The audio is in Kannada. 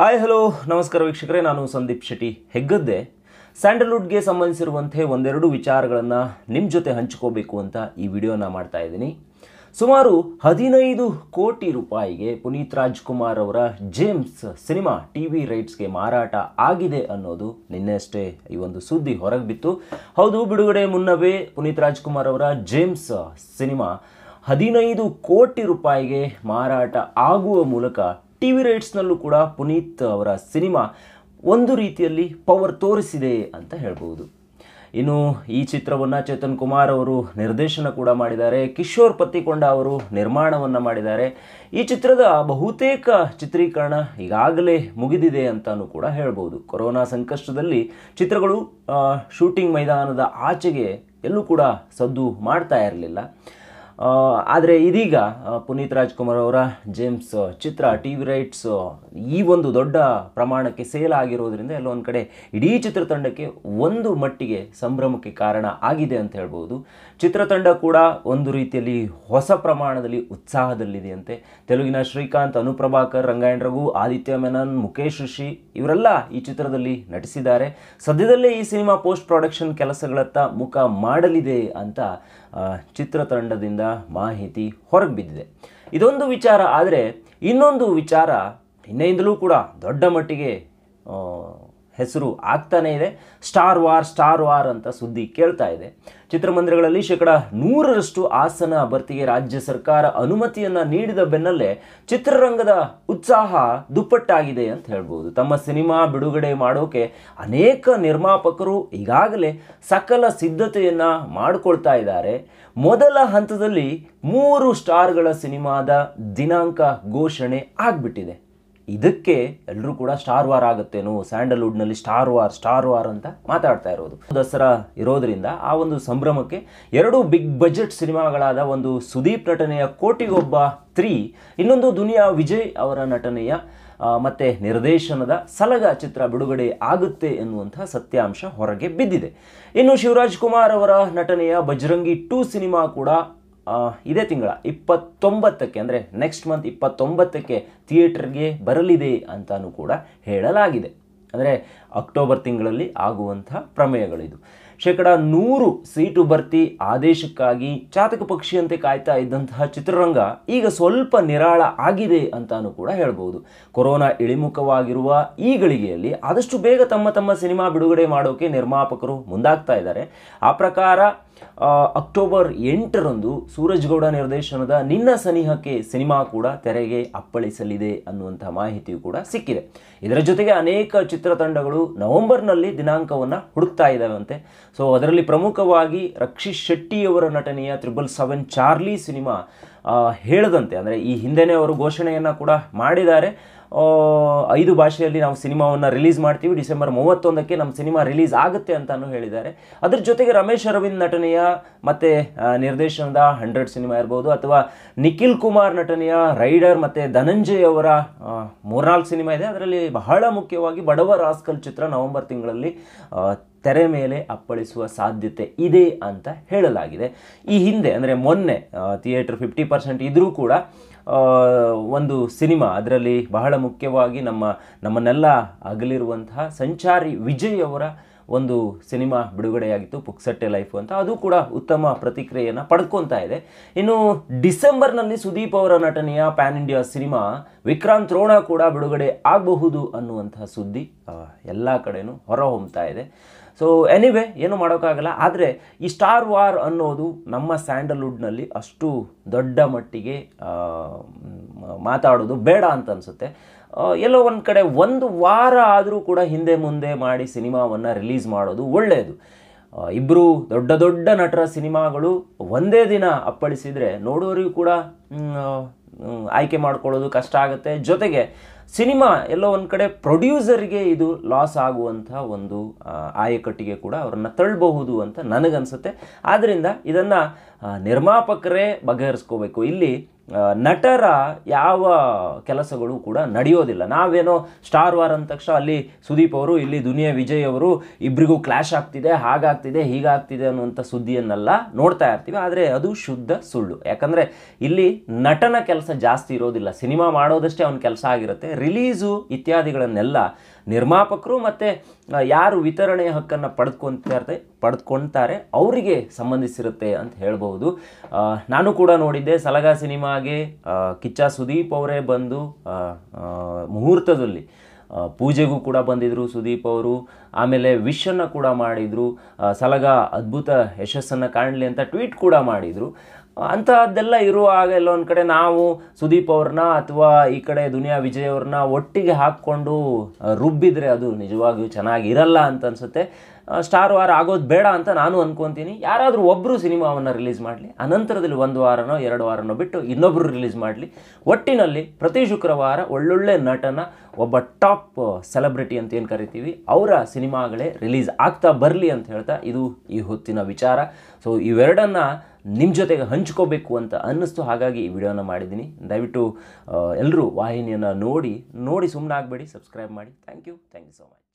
ಹಾಯ್ ಹಲೋ ನಮಸ್ಕಾರ ವೀಕ್ಷಕರೇ ನಾನು ಸಂದೀಪ್ ಶೆಟ್ಟಿ ಹೆಗ್ಗದ್ದೆ ಸ್ಯಾಂಡಲ್ವುಡ್ಗೆ ಸಂಬಂಧಿಸಿರುವಂತೆ ಒಂದೆರಡು ವಿಚಾರಗಳನ್ನು ನಿಮ್ಮ ಜೊತೆ ಹಂಚ್ಕೋಬೇಕು ಅಂತ ಈ ವಿಡಿಯೋನ ಮಾಡ್ತಾ ಇದ್ದೀನಿ ಸುಮಾರು ಹದಿನೈದು ಕೋಟಿ ರೂಪಾಯಿಗೆ ಪುನೀತ್ ರಾಜ್ಕುಮಾರ್ ಅವರ ಜೇಮ್ಸ್ ಸಿನಿಮಾ ಟಿ ವಿ ರೈಟ್ಸ್ಗೆ ಮಾರಾಟ ಆಗಿದೆ ಅನ್ನೋದು ನಿನ್ನೆಯಷ್ಟೇ ಈ ಒಂದು ಸುದ್ದಿ ಹೊರಗೆ ಬಿತ್ತು ಹೌದು ಬಿಡುಗಡೆ ಮುನ್ನವೇ ಪುನೀತ್ ರಾಜ್ಕುಮಾರ್ ಅವರ ಜೇಮ್ಸ್ ಸಿನಿಮಾ ಹದಿನೈದು ಕೋಟಿ ರೂಪಾಯಿಗೆ ಮಾರಾಟ ಆಗುವ ಮೂಲಕ ಟಿ ವಿ ರೈಟ್ಸ್ನಲ್ಲೂ ಕೂಡ ಪುನೀತ್ ಅವರ ಸಿನಿಮಾ ಒಂದು ರೀತಿಯಲ್ಲಿ ಪವರ್ ತೋರಿಸಿದೆ ಅಂತ ಹೇಳ್ಬೋದು ಇನ್ನು ಈ ಚಿತ್ರವನ್ನು ಚೇತನ್ ಕುಮಾರ್ ಅವರು ನಿರ್ದೇಶನ ಕೂಡ ಮಾಡಿದ್ದಾರೆ ಕಿಶೋರ್ ಪತ್ತಿಕೊಂಡ ಅವರು ನಿರ್ಮಾಣವನ್ನು ಮಾಡಿದ್ದಾರೆ ಈ ಚಿತ್ರದ ಬಹುತೇಕ ಚಿತ್ರೀಕರಣ ಈಗಾಗಲೇ ಮುಗಿದಿದೆ ಅಂತಲೂ ಕೂಡ ಹೇಳ್ಬೋದು ಕೊರೋನಾ ಸಂಕಷ್ಟದಲ್ಲಿ ಚಿತ್ರಗಳು ಶೂಟಿಂಗ್ ಮೈದಾನದ ಆಚೆಗೆ ಎಲ್ಲೂ ಕೂಡ ಸದ್ದು ಮಾಡ್ತಾ ಇರಲಿಲ್ಲ ಆದರೆ ಇದೀಗ ಪುನೀತ್ ರಾಜ್ಕುಮಾರ್ ಅವರ ಜೇಮ್ಸ್ ಚಿತ್ರ ಟಿ ವಿ ರೈಟ್ಸ್ ಈ ಒಂದು ದೊಡ್ಡ ಪ್ರಮಾಣಕ್ಕೆ ಸೇಲ್ ಆಗಿರೋದ್ರಿಂದ ಎಲ್ಲ ಒಂದು ಕಡೆ ಇಡೀ ಚಿತ್ರತಂಡಕ್ಕೆ ಒಂದು ಮಟ್ಟಿಗೆ ಸಂಭ್ರಮಕ್ಕೆ ಕಾರಣ ಆಗಿದೆ ಅಂತ ಹೇಳ್ಬೋದು ಚಿತ್ರತಂಡ ಕೂಡ ಒಂದು ರೀತಿಯಲ್ಲಿ ಹೊಸ ಪ್ರಮಾಣದಲ್ಲಿ ಉತ್ಸಾಹದಲ್ಲಿದೆಯಂತೆ ತೆಲುಗಿನ ಶ್ರೀಕಾಂತ್ ಅನುಪ್ರಭಾಕರ್ ರಂಗಾಯಣ್ ರಘು ಆದಿತ್ಯ ಮೆನನ್ ಮುಖೇಶ್ ಋಷಿ ಇವರೆಲ್ಲ ಈ ಚಿತ್ರದಲ್ಲಿ ನಟಿಸಿದ್ದಾರೆ ಸದ್ಯದಲ್ಲೇ ಈ ಸಿನಿಮಾ ಪೋಸ್ಟ್ ಪ್ರೊಡಕ್ಷನ್ ಕೆಲಸಗಳತ್ತ ಮುಖ ಮಾಡಲಿದೆ ಅಂತ ಚಿತ್ರತಂಡದಿಂದ ಮಾಹಿತಿ ಹೊರಗೆ ಬಿದ್ದಿದೆ ಇದೊಂದು ವಿಚಾರ ಆದರೆ ಇನ್ನೊಂದು ವಿಚಾರ ನಿನ್ನೆಯಿಂದಲೂ ಕೂಡ ದೊಡ್ಡ ಮಟ್ಟಿಗೆ ಹೆಸರು ಆಗ್ತಾನೇ ಇದೆ ಸ್ಟಾರ್ ವಾರ್ ಸ್ಟಾರ್ ವಾರ್ ಅಂತ ಸುದ್ದಿ ಕೇಳ್ತಾ ಇದೆ ಚಿತ್ರಮಂದಿರಗಳಲ್ಲಿ ಶೇಕಡ ನೂರರಷ್ಟು ಆಸನ ಭರ್ತಿಗೆ ರಾಜ್ಯ ಸರ್ಕಾರ ಅನುಮತಿಯನ್ನು ನೀಡಿದ ಬೆನ್ನಲ್ಲೇ ಚಿತ್ರರಂಗದ ಉತ್ಸಾಹ ದುಪ್ಪಟ್ಟಾಗಿದೆ ಅಂತ ಹೇಳ್ಬೋದು ತಮ್ಮ ಸಿನಿಮಾ ಬಿಡುಗಡೆ ಮಾಡೋಕೆ ಅನೇಕ ನಿರ್ಮಾಪಕರು ಈಗಾಗಲೇ ಸಕಲ ಸಿದ್ಧತೆಯನ್ನು ಮಾಡಿಕೊಳ್ತಾ ಇದ್ದಾರೆ ಮೊದಲ ಹಂತದಲ್ಲಿ ಮೂರು ಸ್ಟಾರ್ಗಳ ಸಿನಿಮಾದ ದಿನಾಂಕ ಘೋಷಣೆ ಆಗ್ಬಿಟ್ಟಿದೆ ಇದಕ್ಕೆ ಎಲ್ಲರೂ ಕೂಡ ಸ್ಟಾರ್ ವಾರ್ ಆಗುತ್ತೇನೋ ಸ್ಯಾಂಡಲ್ವುಡ್ನಲ್ಲಿ ಸ್ಟಾರ್ ವಾರ್ ಸ್ಟಾರ್ ವಾರ್ ಅಂತ ಮಾತಾಡ್ತಾ ಇರೋದು ದಸರಾ ಇರೋದ್ರಿಂದ ಆ ಒಂದು ಸಂಭ್ರಮಕ್ಕೆ ಎರಡು ಬಿಗ್ ಬಜೆಟ್ ಸಿನಿಮಾಗಳಾದ ಒಂದು ಸುದೀಪ್ ನಟನೆಯ ಕೋಟಿಗೊಬ್ಬ ತ್ರೀ ಇನ್ನೊಂದು ದುನಿಯಾ ವಿಜಯ್ ಅವರ ನಟನೆಯ ಮತ್ತು ನಿರ್ದೇಶನದ ಸಲಗ ಚಿತ್ರ ಬಿಡುಗಡೆ ಆಗುತ್ತೆ ಎನ್ನುವಂತಹ ಸತ್ಯಾಂಶ ಹೊರಗೆ ಬಿದ್ದಿದೆ ಇನ್ನು ಶಿವರಾಜ್ ಕುಮಾರ್ ಅವರ ನಟನೆಯ ಬಜರಂಗಿ ಟೂ ಸಿನಿಮಾ ಕೂಡ ಇದೇ ತಿಂಗಳ ಇಪ್ಪತ್ತೊಂಬತ್ತಕ್ಕೆ ಅಂದರೆ ನೆಕ್ಸ್ಟ್ ಮಂತ್ ಇಪ್ಪತ್ತೊಂಬತ್ತಕ್ಕೆ ಥಿಯೇಟರ್ಗೆ ಬರಲಿದೆ ಅಂತಲೂ ಕೂಡ ಹೇಳಲಾಗಿದೆ ಅಂದರೆ ಅಕ್ಟೋಬರ್ ತಿಂಗಳಲ್ಲಿ ಆಗುವಂತಹ ಪ್ರಮೇಯಗಳಿದು ಶೇಕಡ ನೂರು ಸೀಟು ಭರ್ತಿ ಆದೇಶಕ್ಕಾಗಿ ಚಾತಕ ಪಕ್ಷಿಯಂತೆ ಕಾಯ್ತಾ ಇದ್ದಂತಹ ಚಿತ್ರರಂಗ ಈಗ ಸ್ವಲ್ಪ ನಿರಾಳ ಆಗಿದೆ ಅಂತಾನು ಕೂಡ ಹೇಳ್ಬೋದು ಕೊರೋನಾ ಇಳಿಮುಖವಾಗಿರುವ ಈ ಗಳಿಗೆಯಲ್ಲಿ ಆದಷ್ಟು ಬೇಗ ತಮ್ಮ ತಮ್ಮ ಸಿನಿಮಾ ಬಿಡುಗಡೆ ಮಾಡೋಕೆ ನಿರ್ಮಾಪಕರು ಮುಂದಾಗ್ತಾ ಇದ್ದಾರೆ ಆ ಪ್ರಕಾರ ಅಕ್ಟೋಬರ್ ಎಂಟರಂದು ಸೂರಜ್ಗೌಡ ನಿರ್ದೇಶನದ ನಿನ್ನ ಸನಿಹಕ್ಕೆ ಸಿನಿಮಾ ಕೂಡ ತೆರೆಗೆ ಅಪ್ಪಳಿಸಲಿದೆ ಅನ್ನುವಂಥ ಮಾಹಿತಿಯು ಕೂಡ ಸಿಕ್ಕಿದೆ ಇದರ ಜೊತೆಗೆ ಅನೇಕ ಚಿತ್ರತಂಡಗಳು ನವೆಂಬರ್ನಲ್ಲಿ ದಿನಾಂಕವನ್ನು ಹುಡುಕ್ತಾ ಇದ್ದಾವಂತೆ ಸೊ ಅದರಲ್ಲಿ ಪ್ರಮುಖವಾಗಿ ರಕ್ಷಿತ್ ಶೆಟ್ಟಿಯವರ ನಟನೆಯ ತ್ರಿಬಲ್ ಸೆವೆನ್ ಚಾರ್ಲಿ ಸಿನಿಮಾ ಹೇಳದಂತೆ ಅಂದರೆ ಈ ಹಿಂದೆನೇ ಅವರು ಘೋಷಣೆಯನ್ನು ಕೂಡ ಮಾಡಿದ್ದಾರೆ ಐದು ಭಾಷೆಯಲ್ಲಿ ನಾವು ಸಿನಿಮಾವನ್ನು ರಿಲೀಸ್ ಮಾಡ್ತೀವಿ ಡಿಸೆಂಬರ್ ಮೂವತ್ತೊಂದಕ್ಕೆ ನಮ್ಮ ಸಿನಿಮಾ ರಿಲೀಸ್ ಆಗುತ್ತೆ ಅಂತಲೂ ಹೇಳಿದ್ದಾರೆ ಅದ್ರ ಜೊತೆಗೆ ರಮೇಶ್ ಅರವಿಂದ್ ನಟನೆಯ ಮತ್ತು ನಿರ್ದೇಶನದ ಹಂಡ್ರೆಡ್ ಸಿನಿಮಾ ಇರ್ಬೋದು ಅಥವಾ ನಿಖಿಲ್ ಕುಮಾರ್ ನಟನೆಯ ರೈಡರ್ ಮತ್ತು ಧನಂಜಯ್ ಅವರ ಮೂರ್ನಾಲ್ಕು ಸಿನಿಮಾ ಇದೆ ಅದರಲ್ಲಿ ಬಹಳ ಮುಖ್ಯವಾಗಿ ಬಡವ ರಾಸ್ಕಲ್ ಚಿತ್ರ ನವೆಂಬರ್ ತಿಂಗಳಲ್ಲಿ ತೆರೆ ಮೇಲೆ ಅಪ್ಪಳಿಸುವ ಸಾಧ್ಯತೆ ಇದೆ ಅಂತ ಹೇಳಲಾಗಿದೆ ಈ ಹಿಂದೆ ಅಂದರೆ ಮೊನ್ನೆ ಥಿಯೇಟರ್ ಫಿಫ್ಟಿ ಪರ್ಸೆಂಟ್ ಇದ್ರೂ ಕೂಡ ಒಂದು ಸಿನಿಮಾ ಅದರಲ್ಲಿ ಬಹಳ ಮುಖ್ಯವಾಗಿ ನಮ್ಮ ನಮ್ಮನ್ನೆಲ್ಲ ಅಗಲಿರುವಂತಹ ಸಂಚಾರಿ ವಿಜಯ್ ಅವರ ಒಂದು ಸಿನಿಮಾ ಬಿಡುಗಡೆಯಾಗಿತ್ತು ಪುಕ್ಸಟ್ಟೆ ಲೈಫು ಅಂತ ಅದು ಕೂಡ ಉತ್ತಮ ಪ್ರತಿಕ್ರಿಯೆಯನ್ನು ಪಡ್ಕೊತಾ ಇದೆ ಇನ್ನು ಡಿಸೆಂಬರ್ನಲ್ಲಿ ಸುದೀಪ್ ಅವರ ನಟನೆಯ pan India cinema Vikrant Rona ಕೂಡ ಬಿಡುಗಡೆ ಆಗಬಹುದು ಅನ್ನುವಂತಹ ಸುದ್ದಿ ಎಲ್ಲ ಕಡೆಯೂ ಹೊರಹೊಮ್ತಾ ಇದೆ ಸೊ ಎನಿವೆ ಏನು ಮಾಡೋಕ್ಕಾಗಲ್ಲ ಆದರೆ ಈ ಸ್ಟಾರ್ ವಾರ್ ಅನ್ನೋದು ನಮ್ಮ ಸ್ಯಾಂಡಲ್ವುಡ್ನಲ್ಲಿ ಅಷ್ಟು ದೊಡ್ಡ ಮಟ್ಟಿಗೆ ಮಾತಾಡೋದು ಬೇಡ ಅಂತ ಅನಿಸುತ್ತೆ ಎಲ್ಲೋ ಒಂದು ಕಡೆ ಒಂದು ವಾರ ಆದರೂ ಕೂಡ ಹಿಂದೆ ಮುಂದೆ ಮಾಡಿ ಸಿನಿಮಾವನ್ನು ರಿಲೀಸ್ ಮಾಡೋದು ಒಳ್ಳೆಯದು ಇಬ್ಬರು ದೊಡ್ಡ ದೊಡ್ಡ ನಟರ ಸಿನಿಮಾಗಳು ಒಂದೇ ದಿನ ಅಪ್ಪಳಿಸಿದರೆ ನೋಡೋರಿಗೂ ಕೂಡ ಆಯ್ಕೆ ಮಾಡ್ಕೊಳ್ಳೋದು ಕಷ್ಟ ಆಗುತ್ತೆ ಜೊತೆಗೆ ಸಿನಿಮಾ ಎಲ್ಲೋ ಒಂದು ಕಡೆ ಪ್ರೊಡ್ಯೂಸರ್ಗೆ ಇದು ಲಾಸ್ ಆಗುವಂಥ ಒಂದು ಆಯಕಟ್ಟಿಗೆ ಕೂಡ ಅವರನ್ನು ತಳ್ಳಬಹುದು ಅಂತ ನನಗನ್ಸುತ್ತೆ ಆದ್ದರಿಂದ ಇದನ್ನು ನಿರ್ಮಾಪಕರೇ ಬಗೆಹರಿಸ್ಕೋಬೇಕು ಇಲ್ಲಿ ನಟರ ಯಾವ ಕೆಲಸಗಳು ಕೂಡ ನಡೆಯೋದಿಲ್ಲ ನಾವೇನೋ ಸ್ಟಾರ್ ವಾರ್ ಅಂದ ತಕ್ಷಣ ಅಲ್ಲಿ ಸುದೀಪ್ ಅವರು ಇಲ್ಲಿ ದುನಿಯಾ ವಿಜಯ್ ಅವರು ಇಬ್ಬರಿಗೂ ಕ್ಲ್ಯಾಶ್ ಆಗ್ತಿದೆ ಹಾಗಾಗ್ತಿದೆ ಹೀಗಾಗ್ತಿದೆ ಅನ್ನುವಂಥ ಸುದ್ದಿಯನ್ನೆಲ್ಲ ನೋಡ್ತಾ ಇರ್ತೀವಿ ಆದರೆ ಅದು ಶುದ್ಧ ಸುಳ್ಳು ಯಾಕಂದರೆ ಇಲ್ಲಿ ನಟನ ಕೆಲಸ ಜಾಸ್ತಿ ಇರೋದಿಲ್ಲ ಸಿನಿಮಾ ಮಾಡೋದಷ್ಟೇ ಅವನ ಕೆಲಸ ಆಗಿರುತ್ತೆ ರಿಲೀಸು ಇತ್ಯಾದಿಗಳನ್ನೆಲ್ಲ ನಿರ್ಮಾಪಕರು ಮತ್ತು ಯಾರು ವಿತರಣೆಯ ಹಕ್ಕನ್ನು ಪಡೆದುಕೊತಾರೆ ಪಡೆದುಕೊಳ್ತಾರೆ ಅವರಿಗೆ ಸಂಬಂಧಿಸಿರುತ್ತೆ ಅಂತ ಹೇಳ್ಬೋದು ನಾನು ಕೂಡ ನೋಡಿದ್ದೆ ಸಲಗಾ ಸಿನಿಮಾಗೆ ಕಿಚ್ಚ ಸುದೀಪ್ ಅವರೇ ಬಂದು ಮುಹೂರ್ತದಲ್ಲಿ ಪೂಜೆಗೂ ಕೂಡ ಬಂದಿದ್ದರು ಸುದೀಪ್ ಅವರು ಆಮೇಲೆ ವಿಷನ್ನು ಕೂಡ ಮಾಡಿದರು ಸಲಗ ಅದ್ಭುತ ಯಶಸ್ಸನ್ನು ಕಾಣಲಿ ಅಂತ ಟ್ವೀಟ್ ಕೂಡ ಮಾಡಿದರು ಅಂತಹದ್ದೆಲ್ಲ ಇರುವಾಗ ಒಂದು ಕಡೆ ನಾವು ಸುದೀಪ್ ಅವ್ರನ್ನ ಅಥವಾ ಈ ಕಡೆ ದುನಿಯಾ ವಿಜಯ್ ಅವ್ರನ್ನ ಒಟ್ಟಿಗೆ ಹಾಕ್ಕೊಂಡು ರುಬ್ಬಿದ್ರೆ ಅದು ನಿಜವಾಗಿಯೂ ಚೆನ್ನಾಗಿರಲ್ಲ ಅಂತ ಅನ್ಸುತ್ತೆ ಸ್ಟಾರ್ ವಾರ್ ಆಗೋದು ಬೇಡ ಅಂತ ನಾನು ಅಂದ್ಕೊತೀನಿ ಯಾರಾದರೂ ಒಬ್ಬರು ಸಿನಿಮಾವನ್ನು ರಿಲೀಸ್ ಮಾಡಲಿ ಅನಂತರದಲ್ಲಿ ಒಂದು ವಾರನೋ ಎರಡು ವಾರನೋ ಬಿಟ್ಟು ಇನ್ನೊಬ್ಬರು ರಿಲೀಸ್ ಮಾಡಲಿ ಒಟ್ಟಿನಲ್ಲಿ ಪ್ರತಿ ಶುಕ್ರವಾರ ಒಳ್ಳೊಳ್ಳೆ ನಟನ ಒಬ್ಬ ಟಾಪ್ ಸೆಲೆಬ್ರಿಟಿ ಅಂತ ಏನು ಕರಿತೀವಿ ಅವರ ಸಿನಿಮಾಗಳೇ ರಿಲೀಸ್ ಆಗ್ತಾ ಬರಲಿ ಅಂತ ಹೇಳ್ತಾ ಇದು ಈ ಹೊತ್ತಿನ ವಿಚಾರ ಸೊ ಇವೆರಡನ್ನು ನಿಮ್ಮ ಜೊತೆಗೆ ಹಂಚ್ಕೋಬೇಕು ಅಂತ ಅನ್ನಿಸ್ತು ಹಾಗಾಗಿ ಈ ವಿಡಿಯೋನ ಮಾಡಿದ್ದೀನಿ ದಯವಿಟ್ಟು ಎಲ್ಲರೂ ವಾಹಿನಿಯನ್ನು ನೋಡಿ ನೋಡಿ ಸುಮ್ಮನೆ ಆಗಬೇಡಿ ಸಬ್ಸ್ಕ್ರೈಬ್ ಮಾಡಿ thank you thank you so much